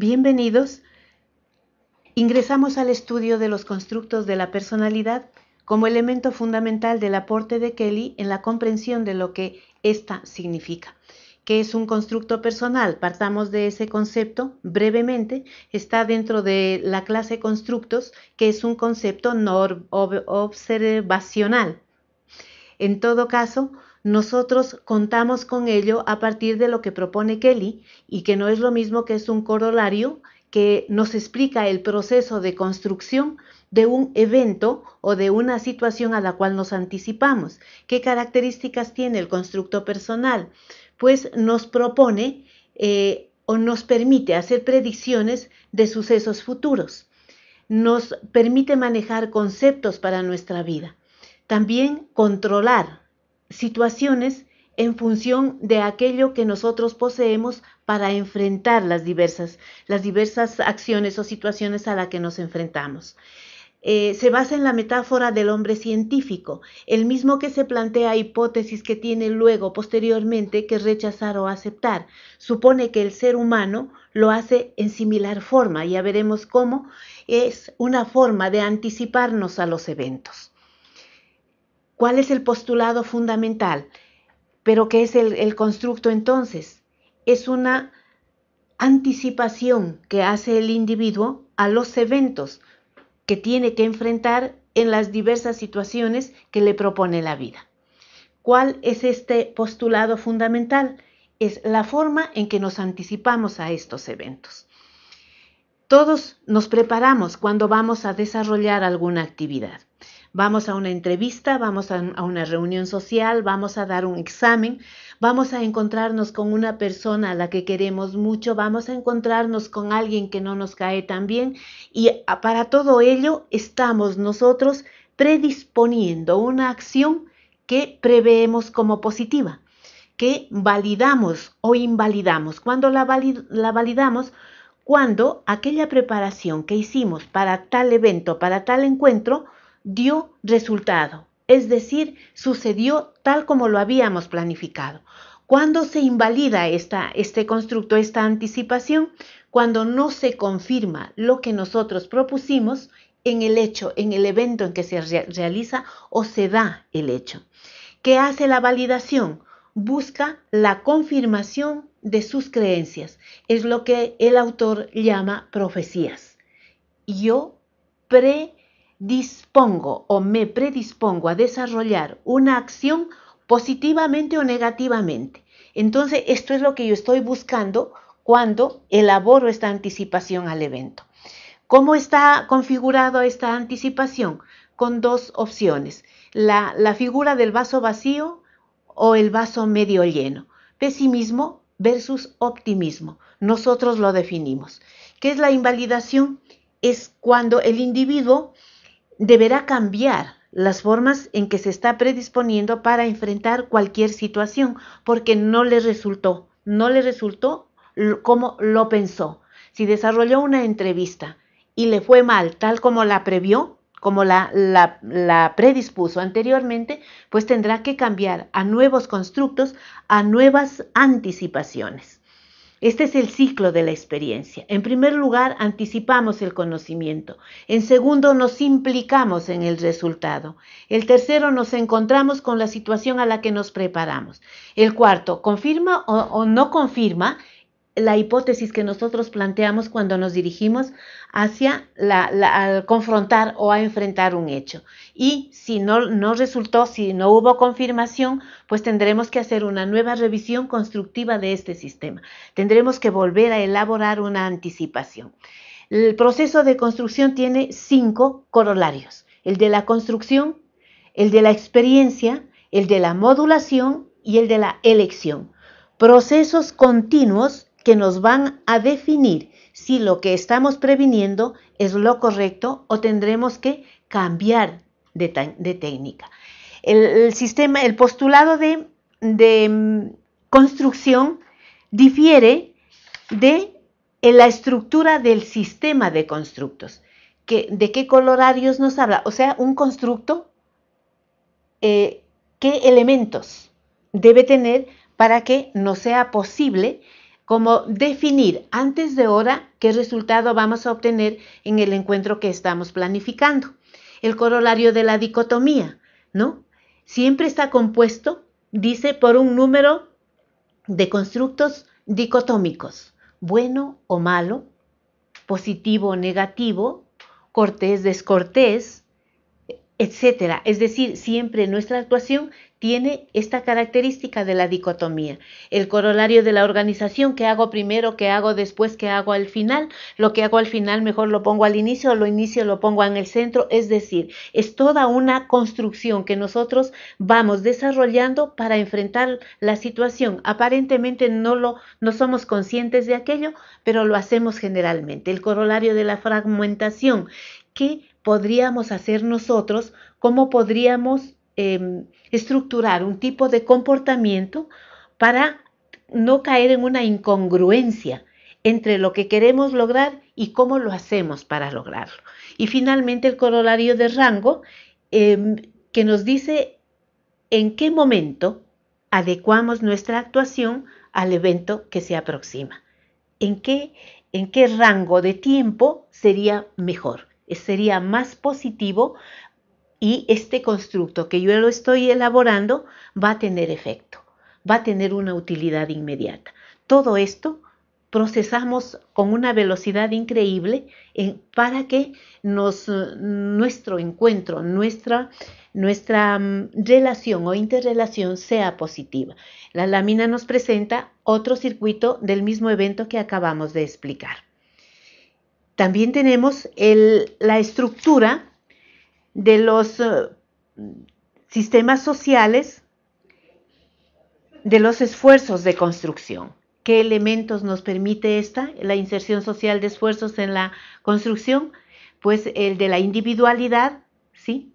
Bienvenidos. Ingresamos al estudio de los constructos de la personalidad como elemento fundamental del aporte de Kelly en la comprensión de lo que ésta significa. ¿Qué es un constructo personal? Partamos de ese concepto brevemente. Está dentro de la clase constructos, que es un concepto no observacional. En todo caso, nosotros contamos con ello a partir de lo que propone Kelly y que no es lo mismo que es un corolario que nos explica el proceso de construcción de un evento o de una situación a la cual nos anticipamos. ¿Qué características tiene el constructo personal? Pues nos propone eh, o nos permite hacer predicciones de sucesos futuros. Nos permite manejar conceptos para nuestra vida. También controlar situaciones en función de aquello que nosotros poseemos para enfrentar las diversas, las diversas acciones o situaciones a las que nos enfrentamos. Eh, se basa en la metáfora del hombre científico, el mismo que se plantea hipótesis que tiene luego, posteriormente, que rechazar o aceptar. Supone que el ser humano lo hace en similar forma, ya veremos cómo es una forma de anticiparnos a los eventos. ¿Cuál es el postulado fundamental? Pero ¿qué es el, el constructo entonces? Es una anticipación que hace el individuo a los eventos que tiene que enfrentar en las diversas situaciones que le propone la vida. ¿Cuál es este postulado fundamental? Es la forma en que nos anticipamos a estos eventos. Todos nos preparamos cuando vamos a desarrollar alguna actividad. Vamos a una entrevista, vamos a, una reunión social, vamos a dar un examen, vamos a encontrarnos con una persona a la que queremos mucho, vamos a encontrarnos con alguien que no nos cae tan bien y para todo ello estamos nosotros predisponiendo una acción que preveemos como positiva, que validamos o invalidamos. Cuando la validamos, cuando aquella preparación que hicimos para tal evento, para tal encuentro, dio resultado, es decir, sucedió tal como lo habíamos planificado. ¿Cuándo se invalida este constructo, esta anticipación? Cuando no se confirma lo que nosotros propusimos en el hecho, en el evento en que se realiza o se da el hecho. ¿Qué hace la validación? Busca la confirmación de sus creencias. Es lo que el autor llama profecías. Yo pre dispongo o me predispongo a desarrollar una acción positivamente o negativamente. Entonces, esto es lo que yo estoy buscando cuando elaboro esta anticipación al evento. ¿Cómo está configurado esta anticipación? Con dos opciones, la, la figura del vaso vacío o el vaso medio lleno, pesimismo versus optimismo. Nosotros lo definimos. ¿Qué es la invalidación? Es cuando el individuo deberá cambiar las formas en que se está predisponiendo para enfrentar cualquier situación, porque no le resultó, no le resultó como lo pensó. Si desarrolló una entrevista y le fue mal, tal como la previó, como la, la predispuso anteriormente, pues tendrá que cambiar a nuevos constructos, a nuevas anticipaciones. Este es el ciclo de la experiencia. En primer lugar, anticipamos el conocimiento. En segundo, nos implicamos en el resultado. El tercero, nos encontramos con la situación a la que nos preparamos. El cuarto, confirma o, no confirma la hipótesis que nosotros planteamos cuando nos dirigimos hacia la, confrontar o a enfrentar un hecho. Y si no, no resultó, si no hubo confirmación, pues tendremos que hacer una nueva revisión constructiva de este sistema. Tendremos que volver a elaborar una anticipación. El proceso de construcción tiene cinco corolarios. El de la construcción, el de la experiencia, el de la modulación y el de la elección procesos continuos que nos van a definir si lo que estamos previniendo es lo correcto o tendremos que cambiar de, técnica. El, sistema, el postulado de, de mm, construcción difiere de la estructura del sistema de constructos. ¿De qué colorarios nos habla? O sea, un constructo, eh, ¿qué elementos debe tener para que no sea posible como definir antes de hora qué resultado vamos a obtener en el encuentro que estamos planificando. El corolario de la dicotomía, ¿no? Siempre está compuesto, dice, por un número de constructos dicotómicos, bueno o malo, positivo o negativo, cortés, descortés, etcétera. Es decir, siempre nuestra actuación tiene esta característica de la dicotomía, el corolario de la organización, que hago primero, que hago después, que hago al final, lo que hago al final mejor lo pongo al inicio, lo inicio lo pongo en el centro, es decir, es toda una construcción que nosotros vamos desarrollando para enfrentar la situación. Aparentemente no lo no somos conscientes de aquello, pero lo hacemos generalmente. El corolario de la fragmentación, ¿qué podríamos hacer nosotros? ¿Cómo podríamos Em, estructurar un tipo de comportamiento para no caer en una incongruencia entre lo que queremos lograr y cómo lo hacemos para lograrlo. Y finalmente el corolario de rango em, que nos dice en qué momento adecuamos nuestra actuación al evento que se aproxima. ¿En qué, en qué rango de tiempo sería mejor? Sería más positivo y este constructo que yo lo estoy elaborando va a tener efecto, va a tener una utilidad inmediata. Todo esto procesamos con una velocidad increíble eh, para que eh, nuestro encuentro, nuestra, nuestra mm, relación o interrelación sea positiva. La lámina nos presenta otro circuito del mismo evento que acabamos de explicar. También tenemos la estructura de los eh, sistemas sociales, de los esfuerzos de construcción. ¿Qué elementos nos permite esta, la inserción social de esfuerzos en la construcción? Pues el de la individualidad, ¿sí?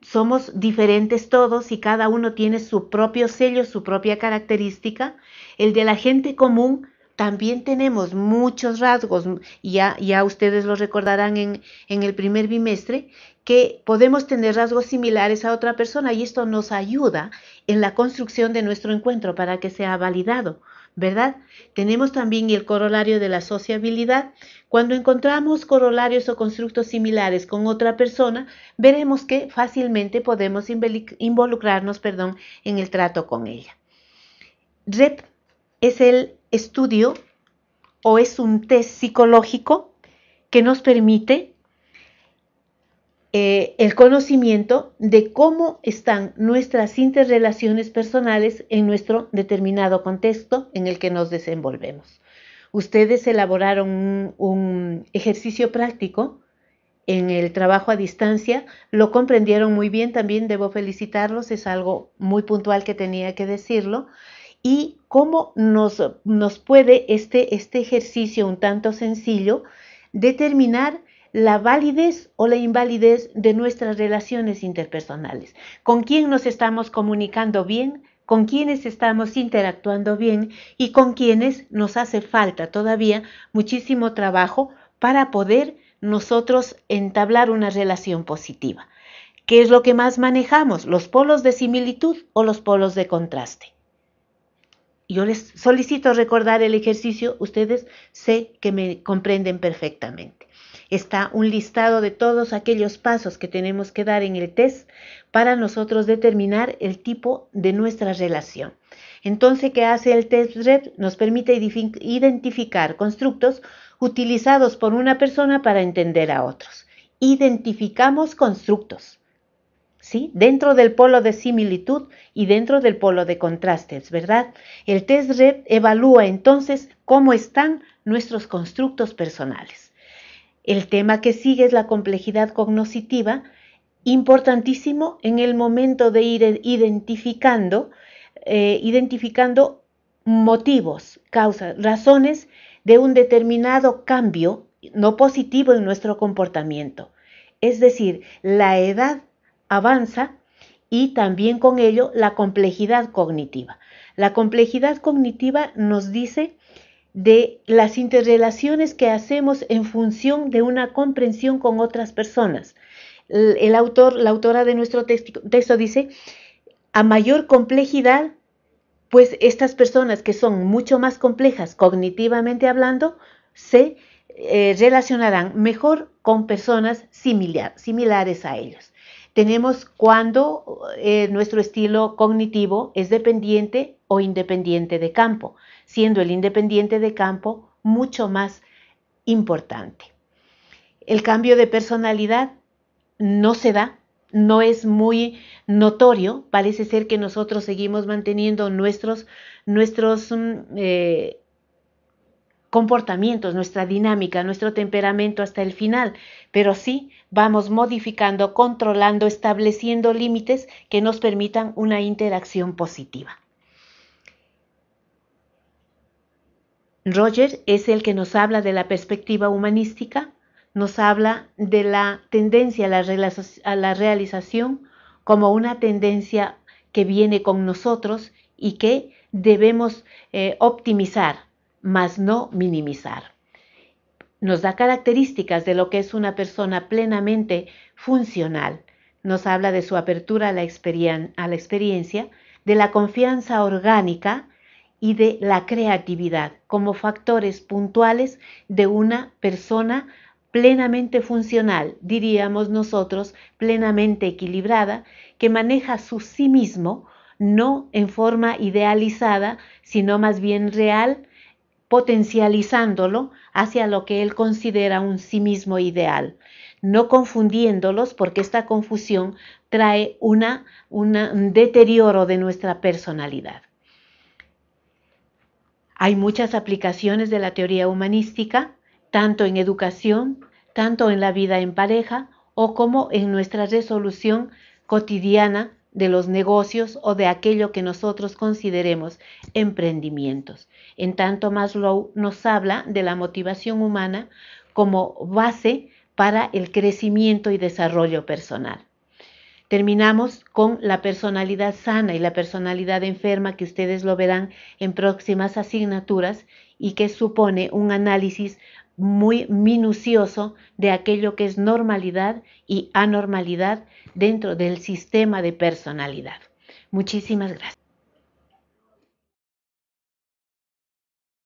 Somos diferentes todos y cada uno tiene su propio sello, su propia característica. El de la gente común también tenemos muchos rasgos, ya, ya ustedes lo recordarán en, en el primer bimestre, que podemos tener rasgos similares a otra persona y esto nos ayuda en la construcción de nuestro encuentro para que sea validado, ¿verdad? Tenemos también el corolario de la sociabilidad. Cuando encontramos corolarios o constructos similares con otra persona, veremos que fácilmente podemos involucrarnos perdón, en el trato con ella. REP es el estudio o es un test psicológico que nos permite eh, el conocimiento de cómo están nuestras interrelaciones personales en nuestro determinado contexto en el que nos desenvolvemos. Ustedes elaboraron un ejercicio práctico en el trabajo a distancia, lo comprendieron muy bien, también debo felicitarlos, es algo muy puntual que tenía que decirlo y cómo nos, puede este, este ejercicio un tanto sencillo determinar la validez o la invalidez de nuestras relaciones interpersonales. ¿Con quién nos estamos comunicando bien? ¿Con quienes estamos interactuando bien? ¿Y con quienes nos hace falta todavía muchísimo trabajo para poder nosotros entablar una relación positiva? ¿Qué es lo que más manejamos? ¿Los polos de similitud o los polos de contraste? yo les solicito recordar el ejercicio, ustedes sé que me comprenden perfectamente. Está un listado de todos aquellos pasos que tenemos que dar en el test para nosotros determinar el tipo de nuestra relación. Entonces, ¿qué hace el test REP? Nos permite identificar constructos utilizados por una persona para entender a otros. Identificamos constructos. ¿sí? Dentro del polo de similitud y dentro del polo de contrastes, ¿verdad? El test red evalúa entonces cómo están nuestros constructos personales. El tema que sigue es la complejidad cognoscitiva, importantísimo en el momento de ir identificando, eh, identificando motivos, causas, razones de un determinado cambio no positivo en nuestro comportamiento. Es decir, la edad avanza y también con ello la complejidad cognitiva. La complejidad cognitiva nos dice de las interrelaciones que hacemos en función de una comprensión con otras personas. El, autor, la autora de nuestro texto, dice, a mayor complejidad, pues estas personas que son mucho más complejas cognitivamente hablando, se eh, relacionarán mejor con personas similares a ellos. Tenemos cuando eh, nuestro estilo cognitivo es dependiente o independiente de campo, siendo el independiente de campo mucho más importante. El cambio de personalidad no se da, no es muy notorio, parece ser que nosotros seguimos manteniendo nuestros, nuestros mm, eh, comportamientos, nuestra dinámica, nuestro temperamento hasta el final, pero sí vamos modificando, controlando, estableciendo límites que nos permitan una interacción positiva. Roger es el que nos habla de la perspectiva humanística, nos habla de la tendencia a la, realización como una tendencia que viene con nosotros y que debemos eh, optimizar, mas no minimizar. Nos da características de lo que es una persona plenamente funcional. Nos habla de su apertura a la, a la experiencia, de la confianza orgánica y de la creatividad como factores puntuales de una persona plenamente funcional, diríamos nosotros, plenamente equilibrada, que maneja su sí mismo no en forma idealizada, sino más bien real, potencializándolo hacia lo que él considera un sí mismo ideal, no confundiéndolos porque esta confusión trae una, un deterioro de nuestra personalidad. Hay muchas aplicaciones de la teoría humanística, tanto en educación, tanto en la vida en pareja o como en nuestra resolución cotidiana de los negocios o de aquello que nosotros consideremos emprendimientos. En tanto, Maslow nos habla de la motivación humana como base para el crecimiento y desarrollo personal. Terminamos con la personalidad sana y la personalidad enferma que ustedes lo verán en próximas asignaturas y que supone un análisis muy minucioso de aquello que es normalidad y anormalidad dentro del sistema de personalidad. Muchísimas gracias.